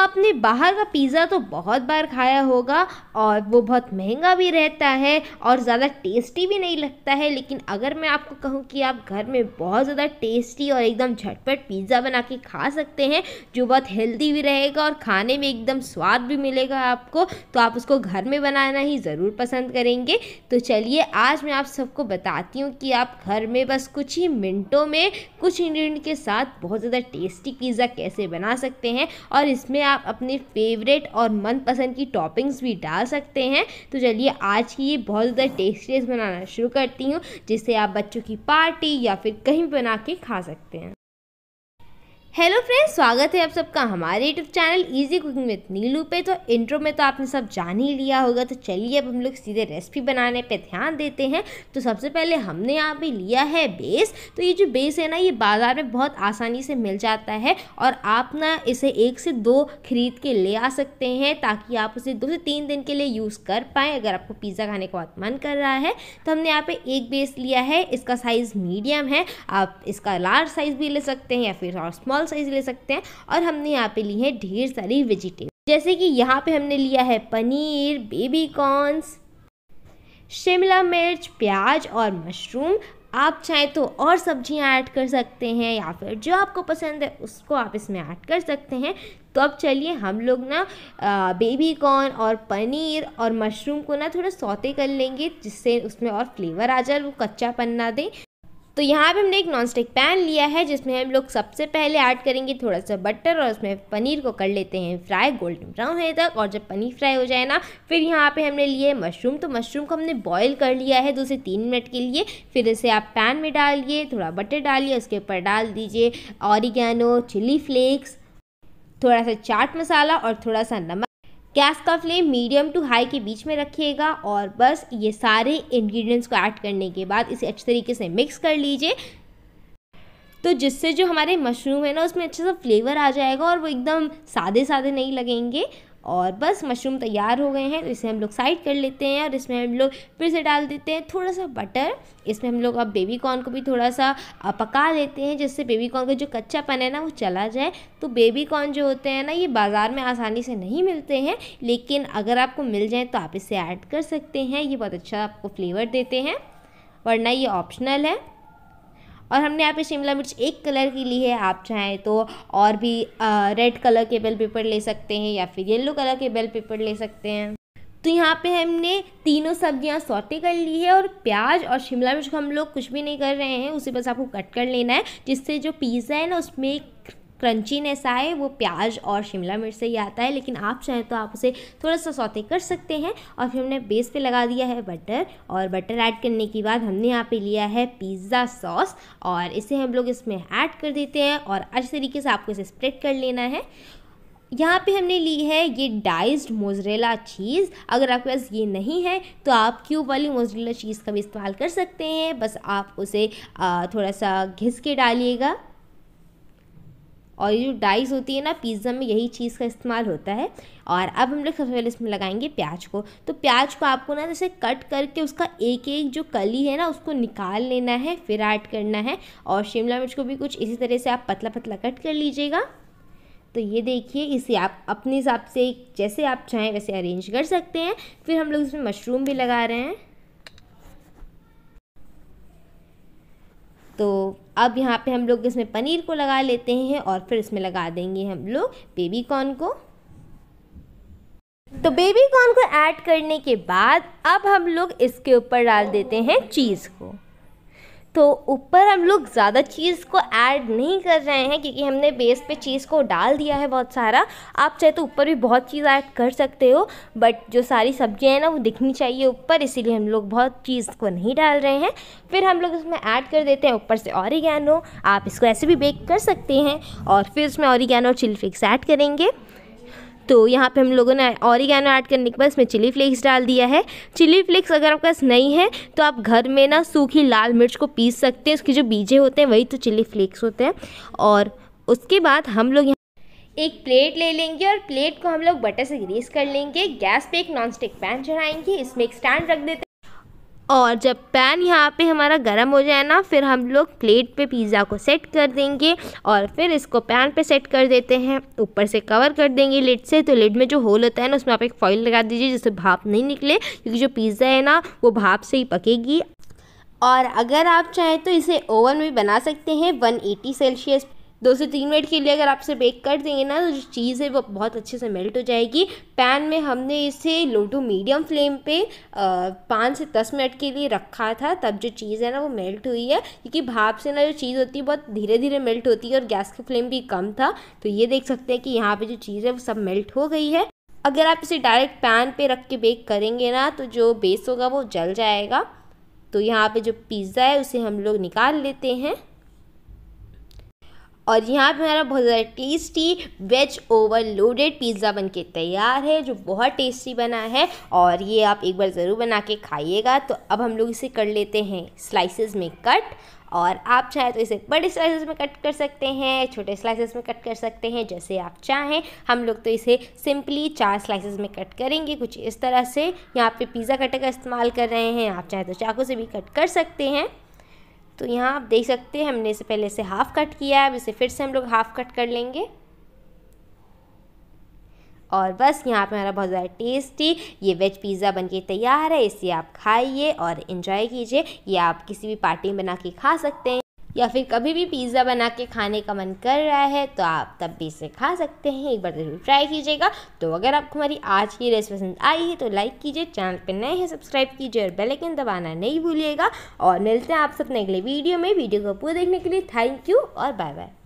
आपने बाहर का पिज़्ज़ा तो बहुत बार खाया होगा और वो बहुत महंगा भी रहता है और ज़्यादा टेस्टी भी नहीं लगता है लेकिन अगर मैं आपको कहूँ कि आप घर में बहुत ज़्यादा टेस्टी और एकदम झटपट पिज़्ज़ा बना के खा सकते हैं जो बहुत हेल्दी भी रहेगा और खाने में एकदम स्वाद भी मिलेगा आपको तो आप उसको घर में बनाना ही ज़रूर पसंद करेंगे तो चलिए आज मैं आप सबको बताती हूँ कि आप घर में बस कुछ ही मिनटों में कुछ इंग्रीडियंट के साथ बहुत ज़्यादा टेस्टी पिज़्ज़ा कैसे बना सकते हैं और इसमें आप अपने फेवरेट और मनपसंद की टॉपिंग्स भी डाल सकते हैं तो चलिए आज की ये बहुत ज़्यादा टेस्टी बनाना शुरू करती हूँ जिससे आप बच्चों की पार्टी या फिर कहीं बना के खा सकते हैं हेलो फ्रेंड्स स्वागत है आप सबका हमारे YouTube channel easy cooking with Neelu पे तो इंट्रो में तो आपने सब जान ही लिया होगा तो चलिए अब हम लोग सीधे रेसिपी बनाने पे ध्यान देते हैं तो सबसे पहले हमने यहाँ पे लिया है बेस तो ये जो बेस है ना ये बाज़ार में बहुत आसानी से मिल जाता है और आप ना इसे एक से दो खरीद के ले आ सकते हैं ताकि आप उसे दो से तीन दिन के लिए यूज़ कर पाएँ अगर आपको पिज़्ज़ा खाने का बहुत मन कर रहा है तो हमने यहाँ पर एक बेस लिया है इसका साइज़ मीडियम है आप इसका लार्ज साइज़ भी ले सकते हैं या फिर और स्मॉल स्मॉल साइज़ ले सकते हैं और हमने यहाँ पे ली है ढेर सारी वेजिटेबल जैसे कि यहाँ पे हमने लिया है पनीर बेबी कॉर्न्स शिमला मिर्च प्याज और मशरूम आप चाहें तो और सब्जियाँ ऐड कर सकते हैं या फिर जो आपको पसंद है उसको आप इसमें ऐड कर सकते हैं तो अब चलिए हम लोग ना बेबी कॉर्न और पनीर और मशरूम को ना थोड़ा सौते कर लेंगे जिससे उसमें और फ्लेवर आ जाए वो कच्चा पन्ना दें तो यहाँ पे हमने एक नॉन स्टिक पैन लिया है जिसमें हम लोग सबसे पहले ऐड करेंगे थोड़ा सा बटर और उसमें पनीर को कर लेते हैं फ्राई गोल्डन ब्राउन है तक और जब पनीर फ्राई हो जाए ना फिर यहाँ पे हमने लिए मशरूम तो मशरूम को हमने बॉईल कर लिया है दो से तीन मिनट के लिए फिर इसे आप पैन में डालिए थोड़ा बटर डालिए उसके ऊपर डाल दीजिए ऑरिगेनो चिली फ्लेक्स थोड़ा सा चाट मसाला और थोड़ा सा नमक गैस का फ्लेम मीडियम टू हाई के बीच में रखिएगा और बस ये सारे इंग्रेडिएंट्स को ऐड करने के बाद इसे अच्छे तरीके से मिक्स कर लीजिए तो जिससे जो हमारे मशरूम है ना उसमें अच्छा सा फ्लेवर आ जाएगा और वो एकदम सादे सादे नहीं लगेंगे और बस मशरूम तैयार हो गए हैं तो इसे हम लोग साइड कर लेते हैं और इसमें हम लोग फिर से डाल देते हैं थोड़ा सा बटर इसमें हम लोग अब बेबी कॉर्न को भी थोड़ा सा पका लेते हैं जिससे बेबी कॉर्न का जो कच्चापन है ना वो चला जाए तो बेबी कॉर्न जो होते हैं ना ये बाज़ार में आसानी से नहीं मिलते हैं लेकिन अगर आपको मिल जाए तो आप इसे ऐड कर सकते हैं ये बहुत अच्छा आपको फ्लेवर देते हैं वरना ये ऑप्शनल है और हमने यहाँ पे शिमला मिर्च एक कलर की ली है आप चाहें तो और भी रेड कलर के बेल पेपर ले सकते हैं या फिर येल्लो कलर के बेल पेपर ले सकते हैं तो यहाँ पे हमने तीनों सब्जियाँ सौते कर ली है और प्याज और शिमला मिर्च को हम लोग कुछ भी नहीं कर रहे हैं उसे बस आपको कट कर लेना है जिससे जो पिज़्ज़ा है ना उसमें क्रंचीनेस आए वो प्याज और शिमला मिर्च से ही आता है लेकिन आप चाहें तो आप उसे थोड़ा सा सौते कर सकते हैं और फिर हमने बेस पे लगा दिया है बटर और बटर ऐड करने के बाद हमने यहाँ पे लिया है पिज़्ज़ा सॉस और इसे हम लोग इसमें ऐड कर देते हैं और अच्छे तरीके से आपको इसे स्प्रेड कर लेना है यहाँ पे हमने ली है ये डाइज्ड मोजरेला चीज़ अगर आपके पास ये नहीं है तो आप क्यूब वाली मोजरेला चीज़ का भी इस्तेमाल कर सकते हैं बस आप उसे थोड़ा सा घिस के डालिएगा और ये जो डाइस होती है ना पिज़्ज़ा में यही चीज़ का इस्तेमाल होता है और अब हम लोग सबसे पहले इसमें लगाएंगे प्याज को तो प्याज को आपको ना जैसे कट करके उसका एक एक जो कली है ना उसको निकाल लेना है फिर ऐड करना है और शिमला मिर्च को भी कुछ इसी तरह से आप पतला पतला कट कर लीजिएगा तो ये देखिए इसे आप अपने हिसाब से जैसे आप चाहें वैसे अरेंज कर सकते हैं फिर हम लोग इसमें मशरूम भी लगा रहे हैं तो अब यहाँ पे हम लोग इसमें पनीर को लगा लेते हैं और फिर इसमें लगा देंगे हम लोग बेबी कॉर्न को तो बेबी कॉर्न को ऐड करने के बाद अब हम लोग इसके ऊपर डाल देते हैं चीज़ को तो ऊपर हम लोग ज़्यादा चीज़ को ऐड नहीं कर रहे हैं क्योंकि हमने बेस पे चीज़ को डाल दिया है बहुत सारा आप चाहे तो ऊपर भी बहुत चीज़ ऐड कर सकते हो बट जो सारी सब्ज़ियाँ हैं ना वो दिखनी चाहिए ऊपर इसीलिए हम लोग बहुत चीज़ को नहीं डाल रहे हैं फिर हम लोग इसमें ऐड कर देते हैं ऊपर से औरिगैनो आप इसको ऐसे भी बेक कर सकते हैं और फिर उसमें औरिगैनो और चिली फ्लिक्स ऐड करेंगे तो यहाँ पे हम लोगों ने ऑरिगेनो ऐड करने के बाद इसमें चिली फ्लेक्स डाल दिया है चिली फ्लेक्स अगर आपके पास नहीं है तो आप घर में ना सूखी लाल मिर्च को पीस सकते हैं उसके जो बीजे होते हैं वही तो चिली फ्लेक्स होते हैं और उसके बाद हम लोग एक प्लेट ले लेंगे और प्लेट को हम लोग बटर से ग्रीस कर लेंगे गैस पे एक नॉन स्टिक पैन चढ़ाएंगे इसमें एक स्टैंड रख देते हैं और जब पैन यहाँ पे हमारा गर्म हो जाए ना फिर हम लोग प्लेट पे पिज़्ज़ा को सेट कर देंगे और फिर इसको पैन पे सेट कर देते हैं ऊपर से कवर कर देंगे लिड से तो लिड में जो होल होता है ना उसमें आप एक फॉइल लगा दीजिए जिससे भाप नहीं निकले क्योंकि जो पिज़्ज़ा है ना वो भाप से ही पकेगी और अगर आप चाहें तो इसे ओवन में बना सकते हैं 180 सेल्सियस दो से तीन मिनट के लिए अगर आप इसे बेक कर देंगे ना तो जो चीज़ है वो बहुत अच्छे से मेल्ट हो जाएगी पैन में हमने इसे लो टू मीडियम फ्लेम पे पाँच से दस मिनट के लिए रखा था तब जो चीज़ है ना वो मेल्ट हुई है क्योंकि भाप से ना जो चीज़ होती है बहुत धीरे धीरे मेल्ट होती है और गैस का फ्लेम भी कम था तो ये देख सकते हैं कि यहाँ पर जो चीज़ है वो सब मेल्ट हो गई है अगर आप इसे डायरेक्ट पैन पे रख के बेक करेंगे ना तो जो बेस होगा वो जल जाएगा तो यहाँ पर जो पिज़्ज़ा है उसे हम लोग निकाल लेते हैं और यहाँ पे हमारा बहुत ज़्यादा टेस्टी वेज ओवरलोडेड पिज़्ज़ा बनके तैयार है जो बहुत टेस्टी बना है और ये आप एक बार ज़रूर बना के खाइएगा तो अब हम लोग इसे कर लेते हैं स्लाइसेस में कट और आप चाहें तो इसे बड़े स्लाइसेस में कट कर सकते हैं छोटे स्लाइसेस में कट कर सकते हैं जैसे आप चाहें हम लोग तो इसे सिंपली चार स्लाइसेस में कट करेंगे कुछ इस तरह से यहाँ पे पिज़्ज़ा कटर का इस्तेमाल कर रहे हैं आप चाहें तो चाकू से भी कट कर सकते हैं तो यहाँ आप देख सकते हैं हमने इसे पहले से हाफ़ कट किया है अब इसे फिर से हम लोग हाफ़ कट कर लेंगे और बस यहाँ पे हमारा बहुत ज़्यादा टेस्टी ये वेज पिज़्ज़ा बनके तैयार है इसे आप खाइए और इन्जॉय कीजिए ये आप किसी भी पार्टी में बना के खा सकते हैं या फिर कभी भी पिज़्ज़ा बना के खाने का मन कर रहा है तो आप तब भी इसे खा सकते हैं एक बार ज़रूर ट्राई कीजिएगा तो अगर आपको हमारी आज की रेसिपी पसंद आई है तो लाइक कीजिए चैनल पर नए हैं सब्सक्राइब कीजिए और बेलाइकन दबाना नहीं भूलिएगा और मिलते हैं आप सबने अगले वीडियो में वीडियो को पूरा देखने के लिए थैंक यू और बाय बाय